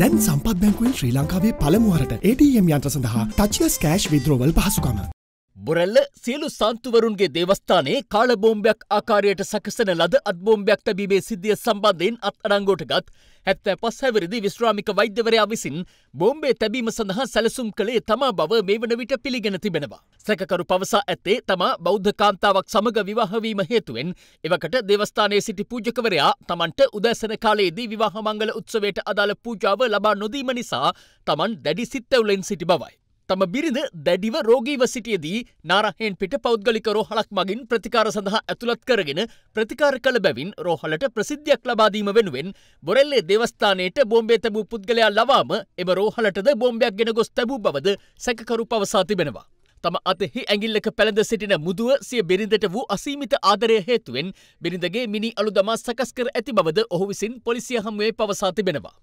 දැන් සම්පත් බැංකුවෙන් ශ්‍රී ලංකාවේ පළමුුවරට ATM යන්ත්‍ර සඳහා ටච්ලස් කෑශ් විද්‍රෝවල් පහසුකම බොරැල්ල සියලු සාන්තුවරුන්ගේ දේවස්ථානයේ කාල බෝම්බයක් ආකාරයට සකසන ලද අත් බෝම්බයක් තැබීමේ සිද්ධිය සම්බන්ධයෙන් අත් අඩංගුවට ගත් හැත්තෑ පස් හැවිරිදි විශ්‍රාමික වෛද්‍යවරයා විසින් බෝම්බේ තැබීම සඳහා සැලසුම් කළේ තමා බව මේ වන විට පිළිගෙන තිබෙනවා. සැකකරු පවසා ඇත්තේ තමා බෞද්ධ කාන්තාවක් සමග විවාහවීම හේතුවෙන් එවකට දේවස්ථානයේ සිටි පූජකවරයා තමන්ට උදැසන කාලයේදී විවාහ මංගල උත්සවයට අදාළ පූජාව ලබා නොදීම නිසා තමන් දැඩි සිත්තැවුලෙන් සිටි බවයි. තම බිරිඳ දැඩිව රෝගීව සිටියදී නාරහෙන් පිට පෞද්ගලික රෝහලක් මගින් ප්‍රතිකාර සඳහා ඇතුළත් කරගෙන ප්‍රතිකාර කළ බැවින් රෝහලට ප්‍රසිද්ධයක් ලබාදීම වෙනුවෙන් බොරෙල්ලේ දෙවස්ථානයට බෝම්බේ තැබූ පුද්ගලයා ලවාම එම රෝහලටද බෝම්බයක් ගෙන ගොස් තැබූ බවද සැකකරු පවසා තිබෙනවා. තම අතෙහි ඇගිල්ලක පැළඳ සිටින මුදුව සිය බිරිඳට වූ අසීමිත ආදරය හේතුවෙන් බිරිඳගේ මිනි අලු දමා සකස් කර ඇති බවද ඔහු විසින් පොලිසිය හමුවේ පවසා තිබෙනවා.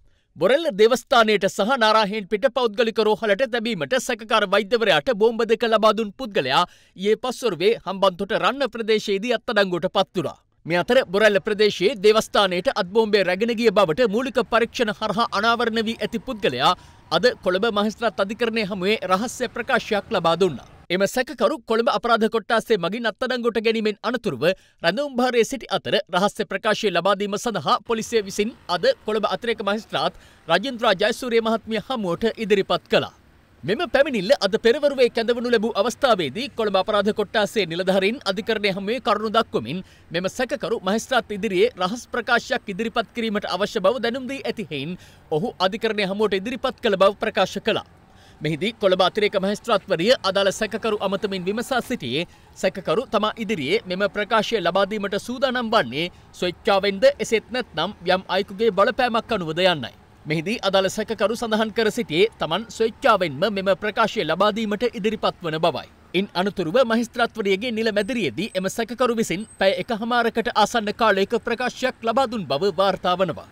බොරල්ල දෙවස්ථානයට සහ නාරාහෙන් පිට පෞද්ගලික රෝහලට තැබීමට සැකකාර වෛද්‍යවරයාට බෝම්බ දෙක ලබාදුන් පුද්ගලයා ඒ පස්වරුවේ හම්බන්තොට රන්න ප්‍රදේශයේදී අත්තඩංගුවට පත්තුරා. මේ අතර බොරල්ල ප්‍රදේශයේ දෙවස්ථානයට අත්බෝම්බේ රැගෙනගිය බවට මූලික පරීක්ෂණ හරහා අනාවරණ වී ඇති පුද්ගලයා අද කොළඹ මහිස්ත්‍රත් අධිකරණය හමුවේ රහස්‍ය ප්‍රකාශයක් ලබා දුන්නා. එම සැකකරු කොළඹ අපරාධ කොට්ටාස්සේ මගින් අත්අඩංගුවට ගැනීමෙන් අනතුරුව රැඳවුම්භාරයේ සිටි අතර රහස්‍ය ප්‍රකාශය ලබාදීම සඳහා පොලිසිය විසින් අද කොළඹ අතිරේක මහිස්ත්‍රාත් රජින්ද්‍රා ජයසූරිය මහත්මිය හමුවට ඉදිරිපත් කළා. මෙම පැමිණිල්ල අද පෙරවරුවේ කැඳවනු ලැබූ අවස්ථාවේදී කොළඹ අපරාධ කොට්ටාස්සේ නිලධාරීන් අධිකරණය හමුවේ කරුණු දක්වමින් මෙම සැකකරු මහිස්ත්‍රාත් ඉදිරියේ රහස් ප්‍රකාශයක් ඉදිරිපත් කිරීමට අවශ්‍ය බව දැනුම් දී ඇති හේයින් ඔහු අධිකරණය හමුවට ඉදිරිපත් කළ බව ප්‍රකාශ කළා. මෙහිදී කොළඹ අතිරේක මහස්ත්‍රාත්වරිය අදාළ සැකකරු අමතමින් විමසා සිටියේ සැකකරු තමා ඉදිරියේ මෙම ප්‍රකාශය ලබාදීමට සූදානම් වන්නේ ස්වච්ඡාවෙන්ද එසෙත් නැත්නම් යම් අයෙකුගේ බලපෑමක් අනුවද යන්නයි. මෙහිදී අදාළ සැකකරු සඳහන් කර සිටියේ තමන් ස්වච්ඡාවෙන්ම මෙම ප්‍රකාශය ලබාදීමට ඉදිරිපත් වන බවයි. ඉන් අනතුරුව මහිස්ත්‍රාත්වරියගේ නිල මැදිරියේදී එම සැකකරු විසින් පැය එක හමාරකට ආසන්න කාලයක ප්‍රකාශයක් ලබාදුන් බව වාර්තා වනවා.